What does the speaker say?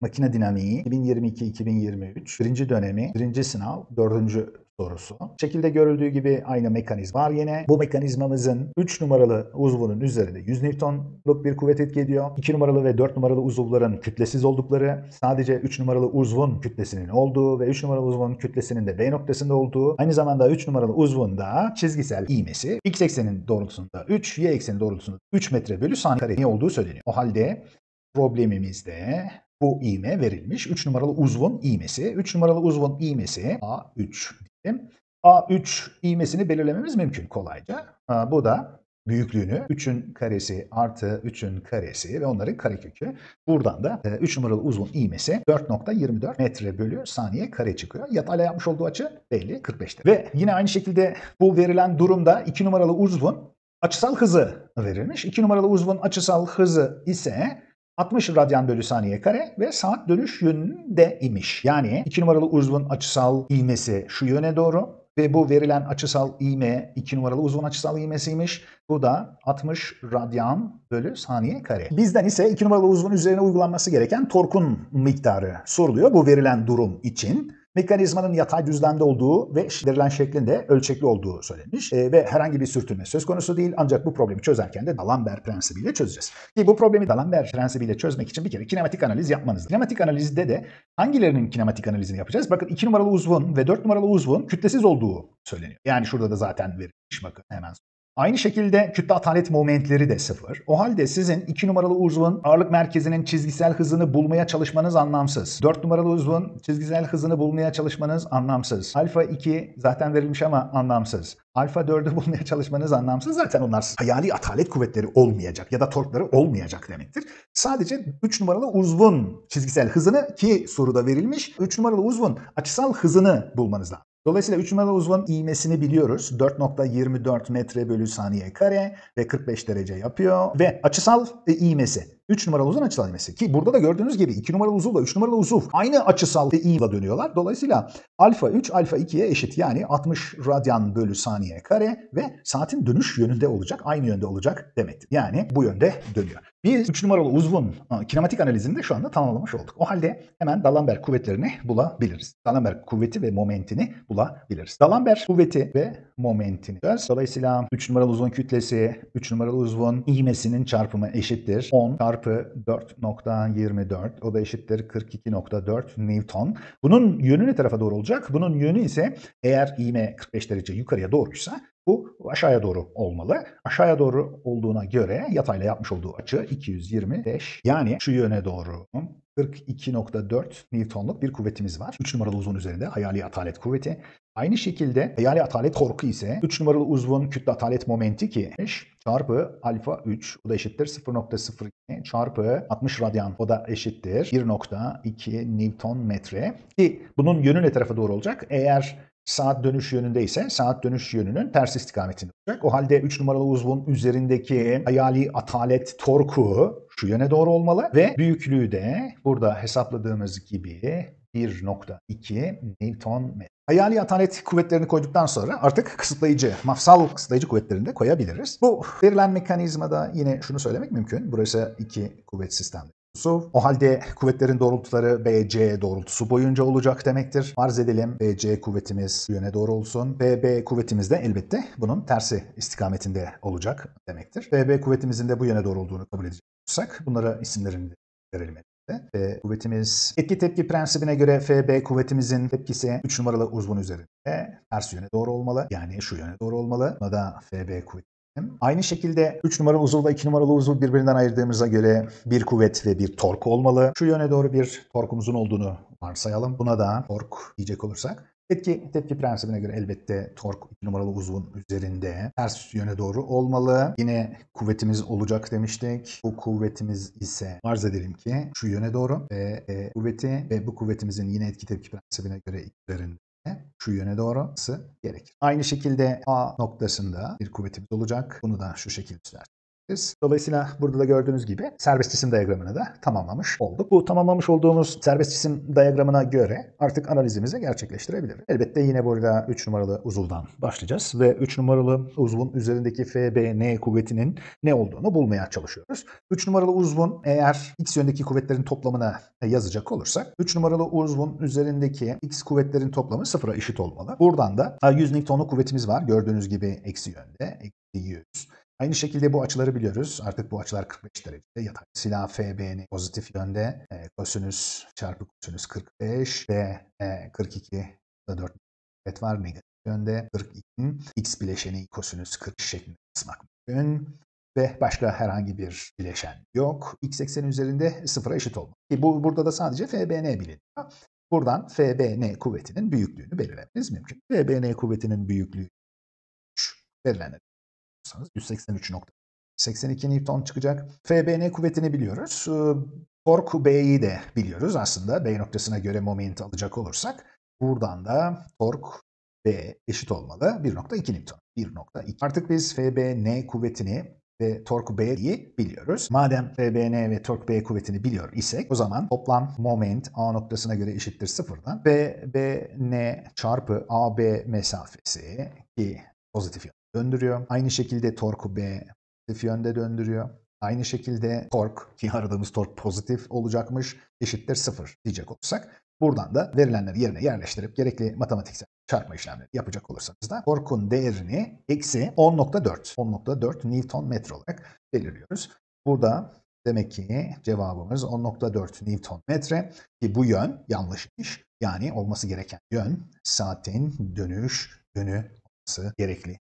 Makine Dinamiği 2022-2023 birinci dönemi birinci sınav dördüncü sorusu. Şekilde görüldüğü gibi aynı mekanizma var yine. Bu mekanizmamızın 3 numaralı uzvunun üzerinde 100 Newton'luk bir kuvvet etki ediyor. 2 numaralı ve 4 numaralı uzuvların kütlesiz oldukları, sadece 3 numaralı uzvun kütlesinin olduğu ve 3 numaralı uzvun kütlesinin de B noktasında olduğu, aynı zamanda 3 numaralı uzvun da çizgisel iğmesi x eksenin doğrultusunda 3, y eksenin doğrultusunda 3 metre bölü saniye kare olduğu söyleniyor. O halde problemimizde bu iğme verilmiş. 3 numaralı uzvun iğmesi. 3 numaralı uzvun iğmesi A3 diyelim. A3 iğmesini belirlememiz mümkün kolayca. bu da büyüklüğünü 3'ün karesi artı 3'ün karesi ve onların karekökü. Buradan da 3 e, numaralı uzun iğmesi 4.24 metre bölü saniye kare çıkıyor. Yatayla yapmış olduğu açı belli 45'te. Ve yine aynı şekilde bu verilen durumda 2 numaralı uzun açısal hızı verilmiş. 2 numaralı uzun açısal hızı ise 60 radyan bölü saniye kare ve saat dönüş yönünde imiş. Yani 2 numaralı uzvun açısal ivmesi şu yöne doğru ve bu verilen açısal ivme 2 numaralı uzun açısal ivmesiymiş. Bu da 60 radyan bölü saniye kare. Bizden ise 2 numaralı uzun üzerine uygulanması gereken torkun miktarı soruluyor bu verilen durum için. Mekanizmanın yatay düzlemde olduğu ve verilen şeklin de ölçekli olduğu söylenmiş e, ve herhangi bir sürtünme söz konusu değil ancak bu problemi çözerken de D'Alembert prensibiyle çözeceğiz. Ki bu problemi D'Alembert prensibiyle çözmek için bir kere kinematik analiz yapmanız. Kinematik analizde de hangilerinin kinematik analizini yapacağız? Bakın 2 numaralı uzvun ve 4 numaralı uzvun kütlesiz olduğu söyleniyor. Yani şurada da zaten verilmiş bakın hemen Aynı şekilde kütle atalet momentleri de sıfır. O halde sizin 2 numaralı uzvun ağırlık merkezinin çizgisel hızını bulmaya çalışmanız anlamsız. 4 numaralı uzvun çizgisel hızını bulmaya çalışmanız anlamsız. Alfa 2 zaten verilmiş ama anlamsız. Alfa 4'ü bulmaya çalışmanız anlamsız. Zaten onlar hayali atalet kuvvetleri olmayacak ya da torkları olmayacak demektir. Sadece 3 numaralı uzvun çizgisel hızını ki soruda verilmiş 3 numaralı uzvun açısal hızını bulmanız lazım. Dolayısıyla 3 numaralı uzvun iğmesini biliyoruz. 4.24 metre bölü saniye kare ve 45 derece yapıyor. Ve açısal e, iğmesi 3 numaralı uzun açılan ilmesi. Ki burada da gördüğünüz gibi 2 numaralı da 3 numaralı uzuv aynı açısal i'la dönüyorlar. Dolayısıyla alfa 3 alfa 2'ye eşit yani 60 radyan bölü saniye kare ve saatin dönüş yönünde olacak. Aynı yönde olacak demektir. Yani bu yönde dönüyor. Biz 3 numaralı uzvun ıı, kinematik analizini de şu anda tamamlamış olduk. O halde hemen D'Alembert kuvvetlerini bulabiliriz. D'Alembert kuvveti ve momentini bulabiliriz. D'Alembert kuvveti ve momentini. Dolayısıyla 3 numaralı uzun kütlesi 3 numaralı uzvun iğmesinin çarpımı eşittir. 10 çarpı 4.24 o da eşittir 42.4 Newton. Bunun yönü ne tarafa doğru olacak? Bunun yönü ise eğer iğme 45 derece yukarıya doğruysa bu aşağıya doğru olmalı. Aşağıya doğru olduğuna göre yatayla yapmış olduğu açı 225. Yani şu yöne doğru 42.4 Newton'luk bir kuvvetimiz var. 3 numaralı uzun üzerinde hayali atalet kuvveti. Aynı şekilde hayali atalet korku ise 3 numaralı uzvun kütle atalet momenti ki çarpı alfa 3 o da eşittir 0.02 çarpı 60 radyan o da eşittir 1.2 Newton metre ki bunun yönü ne tarafa doğru olacak? Eğer saat dönüş yönünde ise saat dönüş yönünün ters istikametinde olacak. O halde 3 numaralı uzvun üzerindeki hayali atalet torku şu yöne doğru olmalı ve büyüklüğü de burada hesapladığımız gibi 1.2 Newton metre. Hayali atalet kuvvetlerini koyduktan sonra artık kısıtlayıcı, mafsal kısıtlayıcı kuvvetlerini de koyabiliriz. Bu verilen mekanizmada yine şunu söylemek mümkün. Burası iki kuvvet sistemleri doğrultusu. O halde kuvvetlerin doğrultuları BC doğrultusu boyunca olacak demektir. Arz edelim BC kuvvetimiz yöne doğru olsun. BB kuvvetimiz de elbette bunun tersi istikametinde olacak demektir. BB kuvvetimizin de bu yöne doğru olduğunu kabul edecek olursak bunlara isimlerini verelim. F kuvvetimiz etki tepki prensibine göre FB kuvvetimizin tepkisi 3 numaralı uzvun üzerinde ters yöne doğru olmalı. Yani şu yöne doğru olmalı. Buna da FB kuvveti Aynı şekilde 3 numaralı uzuvla 2 numaralı uzuv birbirinden ayırdığımıza göre bir kuvvet ve bir tork olmalı. Şu yöne doğru bir torkumuzun olduğunu varsayalım. Buna da tork diyecek olursak. Etki tepki prensibine göre elbette tork 2 numaralı uzvun üzerinde ters yöne doğru olmalı. Yine kuvvetimiz olacak demiştik. Bu kuvvetimiz ise arz edelim ki şu yöne doğru ve e, kuvveti ve bu kuvvetimizin yine etki tepki prensibine göre üzerinde e, şu yöne doğru olması gerekir. Aynı şekilde A noktasında bir kuvvetimiz olacak. Bunu da şu şekilde göster diyebiliriz. Dolayısıyla burada da gördüğünüz gibi serbest cisim diyagramını da tamamlamış olduk. Bu tamamlamış olduğumuz serbest cisim diyagramına göre artık analizimizi gerçekleştirebiliriz. Elbette yine burada 3 numaralı uzuvdan başlayacağız ve 3 numaralı uzvun üzerindeki FBN kuvvetinin ne olduğunu bulmaya çalışıyoruz. 3 numaralı uzvun eğer x yöndeki kuvvetlerin toplamına yazacak olursak 3 numaralı uzvun üzerindeki x kuvvetlerin toplamı sıfıra eşit olmalı. Buradan da 100 Newton'luk kuvvetimiz var. Gördüğünüz gibi eksi yönde. Eksi 100. Aynı şekilde bu açıları biliyoruz. Artık bu açılar 45 derecede yatay. Silah FB'nin pozitif yönde e, kosinüs çarpı kosinüs 45 ve e, 42 da 4 et var negatif yönde 42'nin x bileşeni kosinüs 40 şeklinde kısmak mümkün ve başka herhangi bir bileşen yok. X ekseni üzerinde sıfıra eşit olmak. Ki bu, burada da sadece FBN biliniyor. Buradan FBN kuvvetinin büyüklüğünü belirlemeniz mümkün. FBN kuvvetinin büyüklüğü 3 belirlenir yaparsanız 82 Newton çıkacak. FBN kuvvetini biliyoruz. Ee, tork B'yi de biliyoruz aslında. B noktasına göre moment alacak olursak. Buradan da tork B eşit olmalı. 1.2 Newton. 1.2. Artık biz FBN kuvvetini ve tork B'yi biliyoruz. Madem FBN ve tork B kuvvetini biliyor isek o zaman toplam moment A noktasına göre eşittir sıfırdan. BBN çarpı AB mesafesi ki pozitif döndürüyor. Aynı şekilde torku B pozitif yönde döndürüyor. Aynı şekilde tork ki aradığımız tork pozitif olacakmış eşittir sıfır diyecek olursak buradan da verilenleri yerine yerleştirip gerekli matematiksel çarpma işlemleri yapacak olursanız da torkun değerini eksi 10.4 10.4 Newton metre olarak belirliyoruz. Burada demek ki cevabımız 10.4 Newton metre ki bu yön yanlışmış. Yani olması gereken yön saatin dönüş yönü olması gerekli.